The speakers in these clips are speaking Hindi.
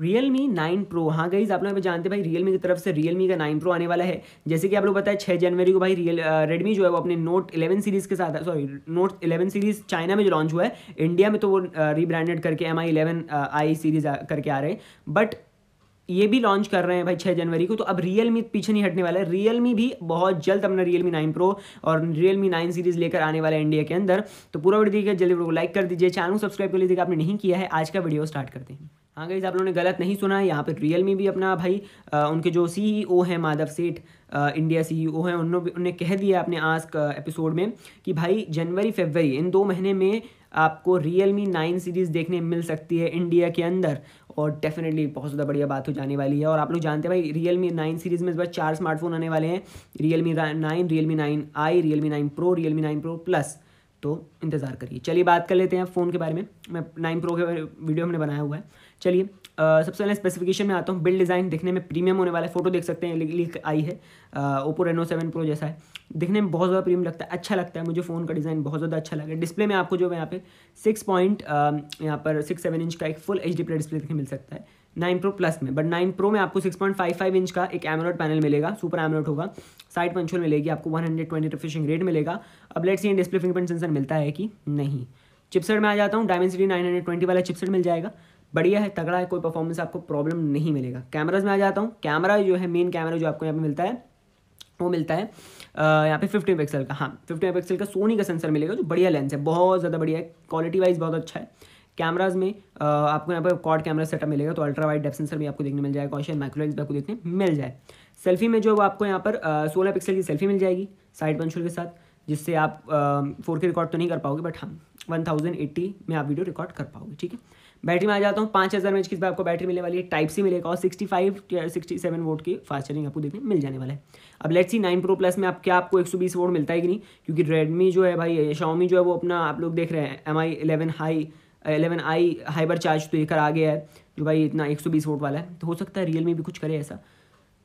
रियल मी नाइन प्रो हाँ गई आप लोग जानते हैं भाई रियल मी की तरफ से रियल मी का नाइन प्रो आने वाला है जैसे कि आप लोग बताए छः जनवरी को भाई रियल रेडमी जो है वो अपने नोट इलेवन सीरीज़ के साथ sorry note eleven series China में जो लॉन्च हुआ है इंडिया में तो वो रीब्रांडेड करके M I eleven I series करके आ रहे हैं बट ये भी लॉन्च कर रहे हैं भाई 6 जनवरी को तो अब रियल मी पीछे नहीं हटने वाला है रियल मी भी बहुत जल्द अपना रियल मी नाइन प्रो और रियल मी नाइन सीरीज लेकर आने वाला है इंडिया के अंदर तो पूरा वीडियो देखिए जल्दी वीडियो को लाइक कर दीजिए चैनल सब्सक्राइब कर लीजिएगा आपने नहीं किया है आज का वीडियो स्टार्ट करते हैं हाँ गई आप लोगों ने गलत नहीं सुना है यहाँ पे रियल मी भी अपना भाई आ, उनके जो सीईओ e हैं माधव सेठ इंडिया सीईओ e हैं उन्होंने उन्होंने कह दिया अपने आज एपिसोड में कि भाई जनवरी फेबरी इन दो महीने में आपको रियल मी नाइन सीरीज़ देखने मिल सकती है इंडिया के अंदर और डेफिनेटली बहुत ज़्यादा बढ़िया बात हो जाने वाली है और आप लोग जानते हैं भाई रियल मी नाइन सीरीज़ में इस बार चार स्मार्टफोन आने वाले हैं Realme nine Realme nine I Realme nine pro Realme nine pro plus तो इंतज़ार करिए चलिए बात कर लेते हैं फ़ोन के बारे में मैं नाइन प्रो के वीडियो हमने बनाया हुआ है चलिए सबसे पहले स्पेसिफिकेशन में आता हूँ बिल्ड डिज़ाइन दिखने में प्रीमियम होने वाला है फ़ोटो देख सकते हैं लिख आई है ओप्पो रेनो सेवन प्रो जैसा है देखने में बहुत ज़्यादा प्रीमियम लगता है अच्छा लगता है मुझे फ़ोन का डिज़ाइन बहुत ज़्यादा अच्छा लगा डिस्प्ले में आपको जो है यहाँ पे सिक्स पॉइंट यहाँ पर सिक्स सेवन इंच का एक full H D play display देखने मिल सकता है नाइन प्रो प्लस में बट नाइन प्रो में आपको six point five five inch का एक एमरोड पैनल मिलेगा सुपर एमरोड होगा साइड पंचोल मिलेगी आपको one hundred twenty refreshing rate मिलेगा अब let see display fingerprint sensor मिलता है कि नहीं चिपसेट में आ जाता हूँ सिटी नाइन हंड्रेड ट्वेंटी वाला चिपसेट मिल जाएगा बढ़िया है तगड़ा है कोई परफॉर्मेंस आपको प्रॉब्लम नहीं मिलेगा कैमराज में आ जाता हूँ कैमरा जो है मेन कैमरा जो आपको यहाँ पर मिलता है वो मिलता है यहाँ पे 50 पिक्सल का हाँ 50 पिक्सल का सोनी का सेंसर मिलेगा जो बढ़िया लेंस है बहुत ज़्यादा बढ़िया है क्वालिटी वाइज बहुत अच्छा है कैमराज में आपको यहाँ पर कॉड कैमरा सेटअप मिलेगा तो अल्ट्रा वाइड डेप सेंसर भी आपको देखने मिल जाएगा और शायद माइक्रोलेंस भी आपको देखने मिल जाए सेल्फी में जो आपको यहाँ पर सोलह पिक्सल की सेल्फी मिल जाएगी साइड पंचुल के साथ जिससे आप फोर के रिकॉर्ड तो नहीं कर पाओगे बट हाँ वन थाउजेंड एट्टी में आप वीडियो रिकॉर्ड कर पाओगे ठीक है बैटरी में आ जाता हूँ पाँच हज़ार एच की आपको बैटरी मिलने वाली है टाइप सी मिलेगा और sixty five sixty seven watt की फास्ट चार्जिंग आपको देखने मिल जाने वाला है अब let's see nine pro plus में आप क्या आपको एक सौ बीस वोट मिलता है कि नहीं क्योंकि रेडमी जो है भाई शाओमी जो है वो अपना आप लोग देख रहे हैं M I eleven hi eleven I hyper charge तो लेकर आ गया है जो भाई इतना एक सौ बीस वोट वाला है तो हो सकता है रियल भी कुछ करे ऐसा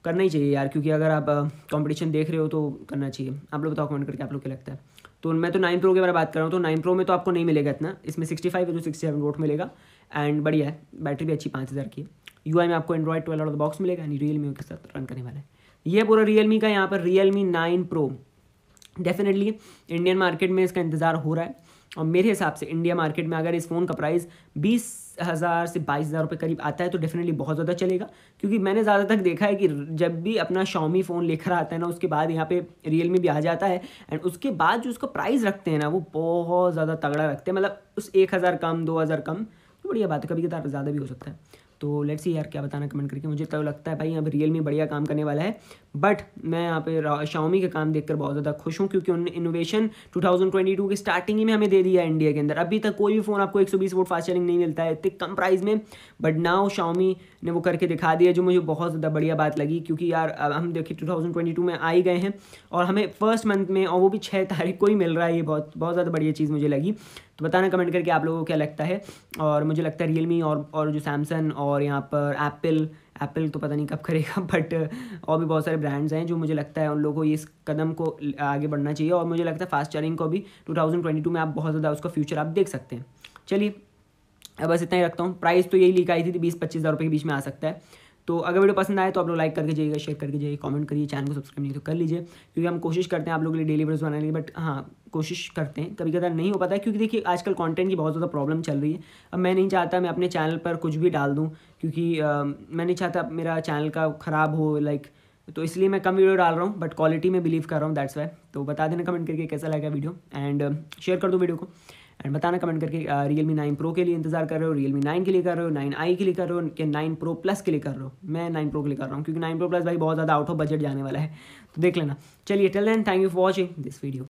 करना ही चाहिए यार क्योंकि अगर आप कंपटीशन देख रहे हो तो करना चाहिए आप लोग बताओ कमेंट करके आप लोग क्या लगता है तो मैं तो नाइन प्रो के बारे में बात कर रहा हूँ तो नाइन प्रो में तो आपको नहीं मिलेगा इतना इसमें सिक्सटी फाइव तो सिक्सटी सेवन वोट मिलेगा एंड बढ़िया है बैटरी भी अच्छी पाँच हज़ार की यू में आपको एंड्रॉइड ट्वेल्व आउट बॉक्स मिलेगा यानी रियलमी के साथ रन करने वाला है ये पूरा रियल का यहाँ पर Realme nine pro definitely Indian market में इसका इंतज़ार हो रहा है और मेरे हिसाब से इंडिया मार्केट में अगर इस फ़ोन का प्राइस बीस हज़ार से बाईस हज़ार रुपये करीब आता है तो डेफिनेटली बहुत ज़्यादा चलेगा क्योंकि मैंने ज़्यादातर देखा है कि जब भी अपना शॉमी फ़ोन लेकर आता है ना उसके बाद यहाँ पे रियल भी आ जाता है एंड उसके बाद जो उसका प्राइस रखते हैं ना वो बहुत ज़्यादा तगड़ा रखते हैं मतलब उस एक हज़ार कम दो हज़ार कम तो बढ़िया बात है कभी कभी ज़्यादा भी हो सकता है तो लेट्स सी यार क्या बताना कमेंट करके मुझे तो लगता है भाई यहाँ पर रियल बढ़िया काम करने वाला है बट मैं यहाँ पे शाओमी का काम देखकर बहुत ज़्यादा खुश हूँ क्योंकि उन्होंने इनोवेशन 2022 के स्टार्टिंग ही में हमें दे दिया है इंडिया के अंदर अभी तक कोई भी फ़ोन आपको 120 वोट फास्ट चार्जिंग नहीं मिलता है इतने कम प्राइस में बट नाउ शाओमी ने वो करके दिखा दिया जो मुझे बहुत ज़्यादा बढ़िया बात लगी क्योंकि यार हम देखिए टू में आ ही गए हैं और हमें फर्स्ट मंथ में और वो भी छः तारीख को ही मिल रहा है ये बहुत बहुत ज़्यादा बढ़िया चीज़ मुझे लगी तो बताना कमेंट करके आप लोगों को क्या लगता है और मुझे लगता है रियलमी और और जो सैमसंग और यहाँ पर एप्पल एप्पल तो पता नहीं कब करेगा बट और भी बहुत सारे ब्रांड्स हैं जो मुझे लगता है उन लोगों को इस कदम को आगे बढ़ना चाहिए और मुझे लगता है फास्ट चार्जिंग को भी 2022 में आप बहुत ज़्यादा उसका फ्यूचर आप देख सकते हैं चलिए अब बस इतना ही रखता हूँ प्राइस तो यही लिखाई आई थी बीस पच्चीस हज़ार रुपये के बीच में आ सकता है तो अगर वीडियो पसंद आए तो आप लोग लाइक करके जाइएगा शेयर करके जाइए कमेंट करिए चैनल को सब्सक्राइब नहीं तो कर लीजिए क्योंकि हम कोशिश करते हैं आप लोगों के लिए डेली वीडियोस बनाने की बट हाँ कोशिश करते हैं कभी कदार नहीं हो पाता है क्योंकि देखिए आजकल कंटेंट की बहुत ज़्यादा प्रॉब्लम चल रही है अब मैं नहीं चाहता मैं अपने चैनल पर कुछ भी डाल दूँ क्योंकि आ, मैं नहीं चाहता मेरा चैनल का ख़राब हो लाइक तो इसलिए मैं कम वीडियो डाल रहा हूँ बट क्वालिटी में बिलीव कर रहा हूँ दैट्स वाई तो बता देना कमेंट करके कैसा लगा वीडियो एंड शेयर कर दो वीडियो को एंड बताना कमेंट करके रियल मी नाइन प्रो के लिए इंतजार कर रहे हो रियल मी नाइन के लिए कर रहे हो नाइन आई के लिए कर रहे हो कि नाइन प्रो प्लस के लिए कर रहे हो मैं नाइन प्रो के लिए कर रहा हूँ क्योंकि नाइन प्रो प्लस भाई बहुत ज़्यादा आउट ऑफ बजट जाने वाला है तो देख लेना चलिए till then thank you for watching this video